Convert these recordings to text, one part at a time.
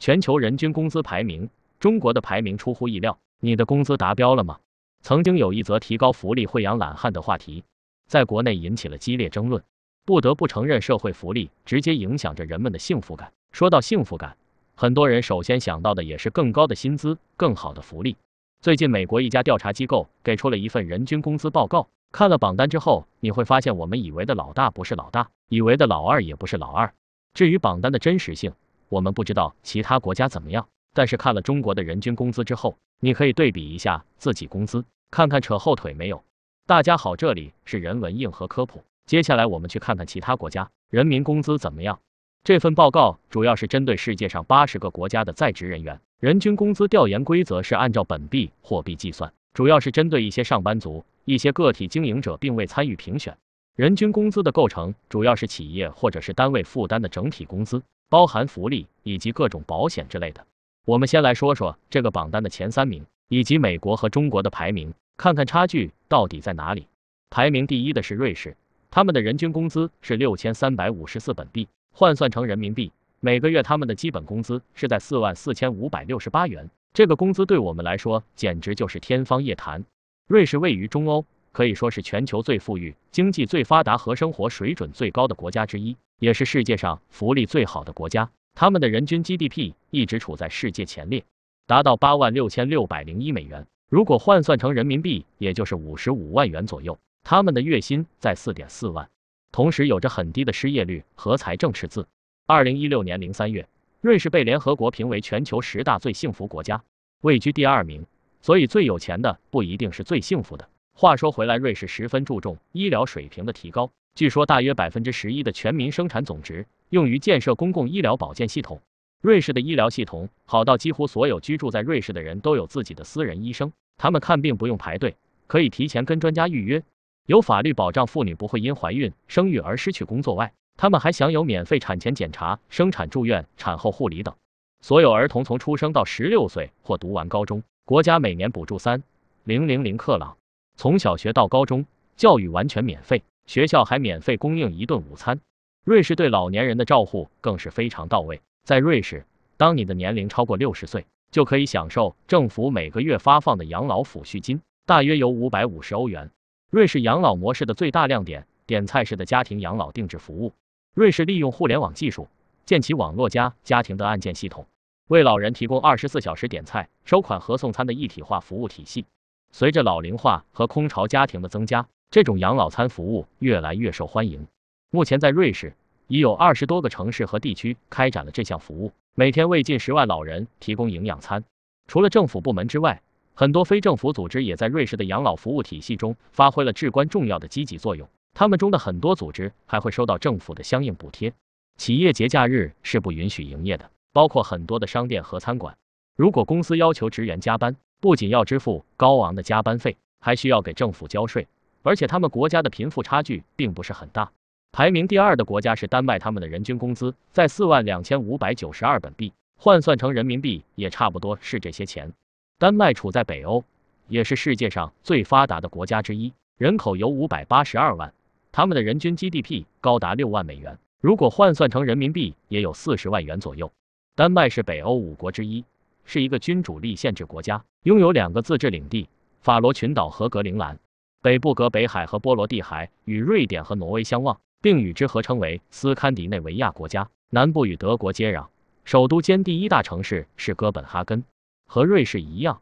全球人均工资排名，中国的排名出乎意料。你的工资达标了吗？曾经有一则“提高福利会养懒汉”的话题，在国内引起了激烈争论。不得不承认，社会福利直接影响着人们的幸福感。说到幸福感，很多人首先想到的也是更高的薪资、更好的福利。最近，美国一家调查机构给出了一份人均工资报告。看了榜单之后，你会发现，我们以为的老大不是老大，以为的老二也不是老二。至于榜单的真实性，我们不知道其他国家怎么样，但是看了中国的人均工资之后，你可以对比一下自己工资，看看扯后腿没有。大家好，这里是人文硬核科普。接下来我们去看看其他国家人民工资怎么样。这份报告主要是针对世界上八十个国家的在职人员人均工资调研，规则是按照本币货币计算，主要是针对一些上班族、一些个体经营者，并未参与评选。人均工资的构成主要是企业或者是单位负担的整体工资。包含福利以及各种保险之类的。我们先来说说这个榜单的前三名以及美国和中国的排名，看看差距到底在哪里。排名第一的是瑞士，他们的人均工资是六千三百五十四本币，换算成人民币，每个月他们的基本工资是在四万四千五百六十八元。这个工资对我们来说简直就是天方夜谭。瑞士位于中欧，可以说是全球最富裕、经济最发达和生活水准最高的国家之一。也是世界上福利最好的国家，他们的人均 GDP 一直处在世界前列，达到八万六千六百零一美元。如果换算成人民币，也就是五十五万元左右。他们的月薪在四点四万，同时有着很低的失业率和财政赤字。二零一六年零三月，瑞士被联合国评为全球十大最幸福国家，位居第二名。所以，最有钱的不一定是最幸福的。话说回来，瑞士十分注重医疗水平的提高。据说大约百分之十一的全民生产总值用于建设公共医疗保健系统。瑞士的医疗系统好到几乎所有居住在瑞士的人都有自己的私人医生，他们看病不用排队，可以提前跟专家预约。有法律保障妇女不会因怀孕生育而失去工作外，他们还享有免费产前检查、生产住院、产后护理等。所有儿童从出生到十六岁或读完高中，国家每年补助三零零零克朗。从小学到高中，教育完全免费。学校还免费供应一顿午餐。瑞士对老年人的照护更是非常到位。在瑞士，当你的年龄超过六十岁，就可以享受政府每个月发放的养老抚恤金，大约有五百五十欧元。瑞士养老模式的最大亮点：点菜式的家庭养老定制服务。瑞士利用互联网技术，建起“网络加家庭”的按键系统，为老人提供二十四小时点菜、收款和送餐的一体化服务体系。随着老龄化和空巢家庭的增加，这种养老餐服务越来越受欢迎。目前，在瑞士已有二十多个城市和地区开展了这项服务，每天为近十万老人提供营养餐。除了政府部门之外，很多非政府组织也在瑞士的养老服务体系中发挥了至关重要的积极作用。他们中的很多组织还会收到政府的相应补贴。企业节假日是不允许营业的，包括很多的商店和餐馆。如果公司要求职员加班，不仅要支付高昂的加班费，还需要给政府交税。而且他们国家的贫富差距并不是很大，排名第二的国家是丹麦，他们的人均工资在四万两千五百九十二本币，换算成人民币也差不多是这些钱。丹麦处在北欧，也是世界上最发达的国家之一，人口有五百八十二万，他们的人均 GDP 高达六万美元，如果换算成人民币也有四十万元左右。丹麦是北欧五国之一，是一个君主立宪制国家，拥有两个自治领地——法罗群岛和格陵兰。北部隔北海和波罗的海与瑞典和挪威相望，并与之合称为斯堪的纳维亚国家。南部与德国接壤，首都兼第一大城市是哥本哈根。和瑞士一样，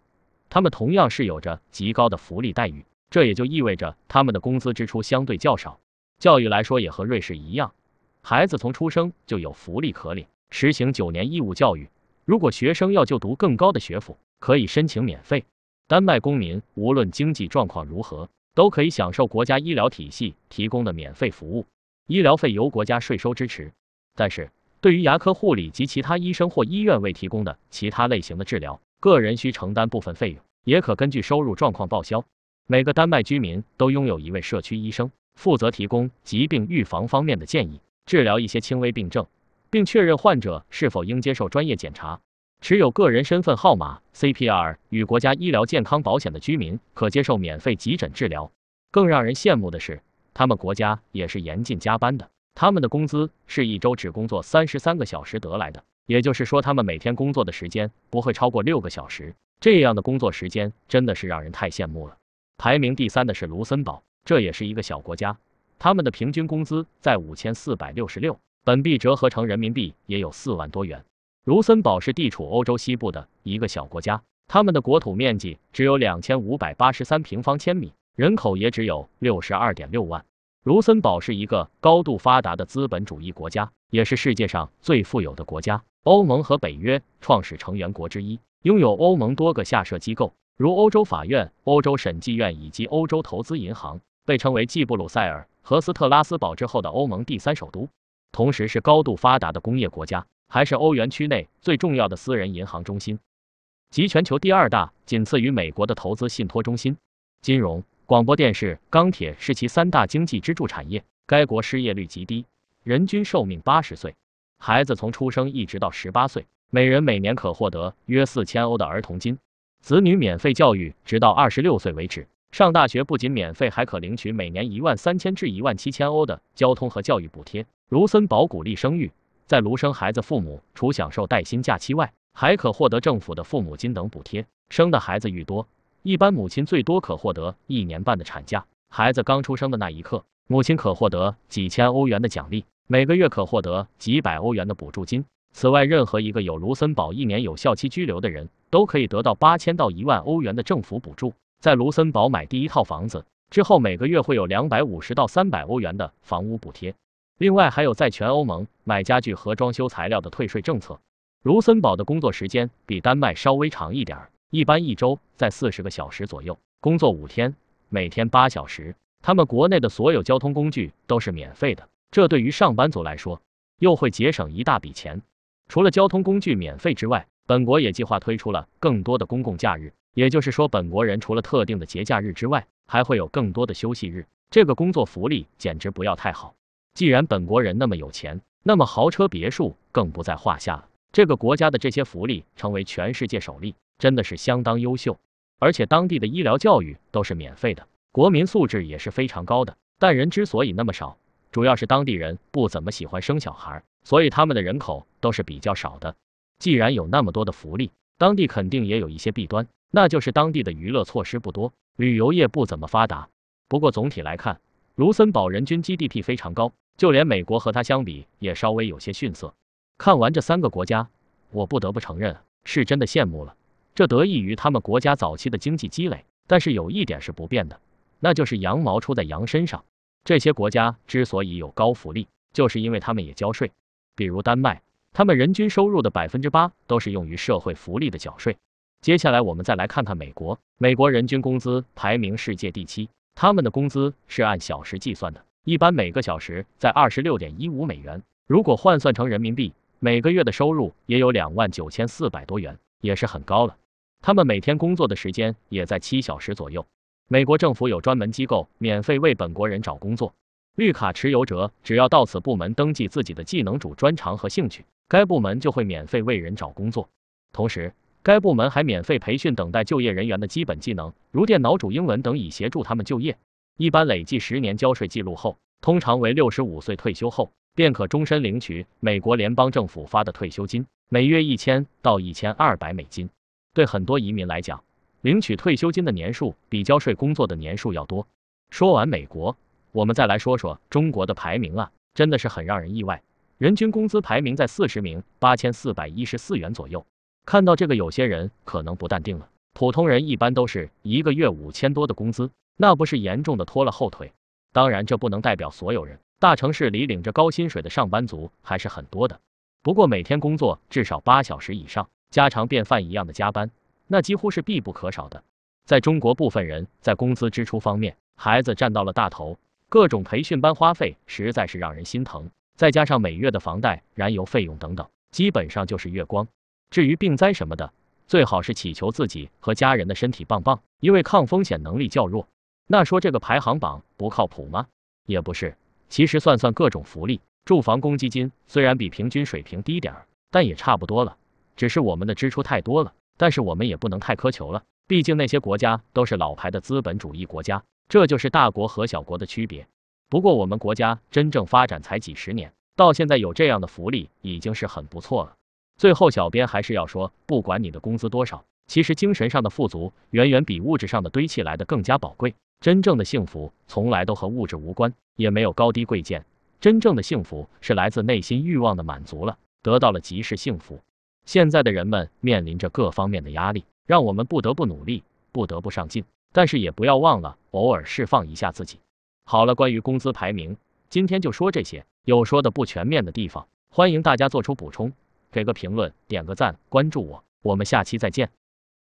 他们同样是有着极高的福利待遇，这也就意味着他们的工资支出相对较少。教育来说也和瑞士一样，孩子从出生就有福利可领，实行九年义务教育。如果学生要就读更高的学府，可以申请免费。丹麦公民无论经济状况如何。都可以享受国家医疗体系提供的免费服务，医疗费由国家税收支持。但是，对于牙科护理及其他医生或医院未提供的其他类型的治疗，个人需承担部分费用，也可根据收入状况报销。每个丹麦居民都拥有一位社区医生，负责提供疾病预防方面的建议，治疗一些轻微病症，并确认患者是否应接受专业检查。持有个人身份号码 CPR 与国家医疗健康保险的居民可接受免费急诊治疗。更让人羡慕的是，他们国家也是严禁加班的，他们的工资是一周只工作三十三个小时得来的，也就是说，他们每天工作的时间不会超过六个小时。这样的工作时间真的是让人太羡慕了。排名第三的是卢森堡，这也是一个小国家，他们的平均工资在五千四百六十六本币，折合成人民币也有四万多元。卢森堡是地处欧洲西部的一个小国家，他们的国土面积只有两千五百八十三平方千米，人口也只有六十二点六万。卢森堡是一个高度发达的资本主义国家，也是世界上最富有的国家，欧盟和北约创始成员国之一，拥有欧盟多个下设机构，如欧洲法院、欧洲审计院以及欧洲投资银行，被称为继布鲁塞尔和斯特拉斯堡之后的欧盟第三首都，同时是高度发达的工业国家。还是欧元区内最重要的私人银行中心，及全球第二大、仅次于美国的投资信托中心。金融、广播电视、钢铁是其三大经济支柱产业。该国失业率极低，人均寿命八十岁。孩子从出生一直到十八岁，每人每年可获得约四千欧的儿童金。子女免费教育直到二十六岁为止。上大学不仅免费，还可领取每年一万三千至一万七千欧的交通和教育补贴。卢森堡鼓励生育。在卢生孩子，父母除享受带薪假期外，还可获得政府的父母金等补贴。生的孩子愈多，一般母亲最多可获得一年半的产假。孩子刚出生的那一刻，母亲可获得几千欧元的奖励，每个月可获得几百欧元的补助金。此外，任何一个有卢森堡一年有效期居留的人都可以得到八千到一万欧元的政府补助。在卢森堡买第一套房子之后，每个月会有两百五十到三百欧元的房屋补贴。另外还有在全欧盟买家具和装修材料的退税政策。卢森堡的工作时间比丹麦稍微长一点儿，一般一周在四十个小时左右，工作五天，每天八小时。他们国内的所有交通工具都是免费的，这对于上班族来说又会节省一大笔钱。除了交通工具免费之外，本国也计划推出了更多的公共假日，也就是说，本国人除了特定的节假日之外，还会有更多的休息日。这个工作福利简直不要太好。既然本国人那么有钱，那么豪车别墅更不在话下了。这个国家的这些福利成为全世界首例，真的是相当优秀。而且当地的医疗教育都是免费的，国民素质也是非常高的。但人之所以那么少，主要是当地人不怎么喜欢生小孩，所以他们的人口都是比较少的。既然有那么多的福利，当地肯定也有一些弊端，那就是当地的娱乐措施不多，旅游业不怎么发达。不过总体来看，卢森堡人均 GDP 非常高。就连美国和它相比也稍微有些逊色。看完这三个国家，我不得不承认，是真的羡慕了。这得益于他们国家早期的经济积累。但是有一点是不变的，那就是羊毛出在羊身上。这些国家之所以有高福利，就是因为他们也交税。比如丹麦，他们人均收入的百分之八都是用于社会福利的缴税。接下来我们再来看看美国。美国人均工资排名世界第七，他们的工资是按小时计算的。一般每个小时在二十六点一五美元，如果换算成人民币，每个月的收入也有两万九千四百多元，也是很高了。他们每天工作的时间也在七小时左右。美国政府有专门机构免费为本国人找工作，绿卡持有者只要到此部门登记自己的技能、主专长和兴趣，该部门就会免费为人找工作。同时，该部门还免费培训等待就业人员的基本技能，如电脑、主英文等，以协助他们就业。一般累计十年交税记录后，通常为六十五岁退休后，便可终身领取美国联邦政府发的退休金，每月一千到一千二百美金。对很多移民来讲，领取退休金的年数比交税工作的年数要多。说完美国，我们再来说说中国的排名啊，真的是很让人意外。人均工资排名在四十名，八千四百一十四元左右。看到这个，有些人可能不淡定了。普通人一般都是一个月五千多的工资。那不是严重的拖了后腿，当然这不能代表所有人。大城市里领着高薪水的上班族还是很多的，不过每天工作至少八小时以上，家常便饭一样的加班，那几乎是必不可少的。在中国，部分人在工资支出方面，孩子占到了大头，各种培训班花费实在是让人心疼。再加上每月的房贷、燃油费用等等，基本上就是月光。至于病灾什么的，最好是祈求自己和家人的身体棒棒，因为抗风险能力较弱。那说这个排行榜不靠谱吗？也不是，其实算算各种福利，住房公积金虽然比平均水平低点儿，但也差不多了。只是我们的支出太多了，但是我们也不能太苛求了，毕竟那些国家都是老牌的资本主义国家，这就是大国和小国的区别。不过我们国家真正发展才几十年，到现在有这样的福利已经是很不错了。最后，小编还是要说，不管你的工资多少，其实精神上的富足远远比物质上的堆砌来的更加宝贵。真正的幸福从来都和物质无关，也没有高低贵贱。真正的幸福是来自内心欲望的满足了，得到了即是幸福。现在的人们面临着各方面的压力，让我们不得不努力，不得不上进。但是也不要忘了偶尔释放一下自己。好了，关于工资排名，今天就说这些。有说的不全面的地方，欢迎大家做出补充。给个评论，点个赞，关注我，我们下期再见。